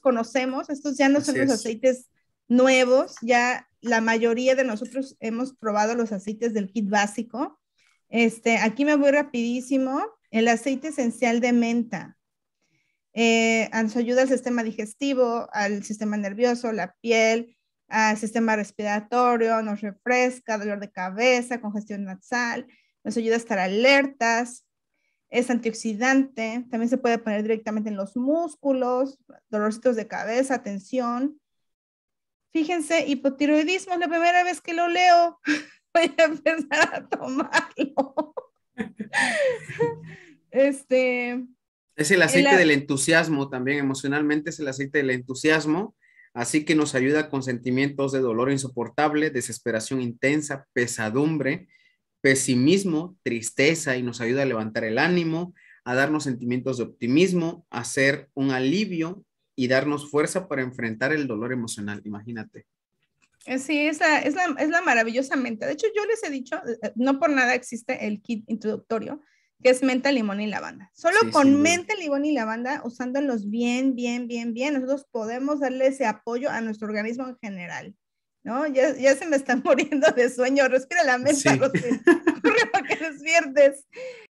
conocemos, estos ya no son los aceites nuevos, ya la mayoría de nosotros hemos probado los aceites del kit básico. Este, aquí me voy rapidísimo, el aceite esencial de menta. nos eh, ayuda al sistema digestivo, al sistema nervioso, la piel, al sistema respiratorio, nos refresca, dolor de cabeza, congestión nasal, nos ayuda a estar alertas, es antioxidante, también se puede poner directamente en los músculos, dolorcitos de cabeza, tensión. Fíjense, hipotiroidismo es la primera vez que lo leo. Voy a empezar a tomarlo. este. Es el aceite del entusiasmo también, emocionalmente es el aceite del entusiasmo, así que nos ayuda con sentimientos de dolor insoportable, desesperación intensa, pesadumbre, pesimismo, tristeza y nos ayuda a levantar el ánimo, a darnos sentimientos de optimismo, a ser un alivio y darnos fuerza para enfrentar el dolor emocional, imagínate. Eh, sí, es la, es, la, es maravillosa menta. De hecho, yo les he dicho, eh, eh, no por nada existe el kit introductorio, que es menta, limón y lavanda. Solo con mente, menta, limón y lavanda, usándolos bien, bien, bien, bien, nosotros podemos darle ese apoyo a nuestro organismo en general. ¿no? Ya, ya, se me están muriendo de sueño, respira la mesa, sí. Corre para que despiertes.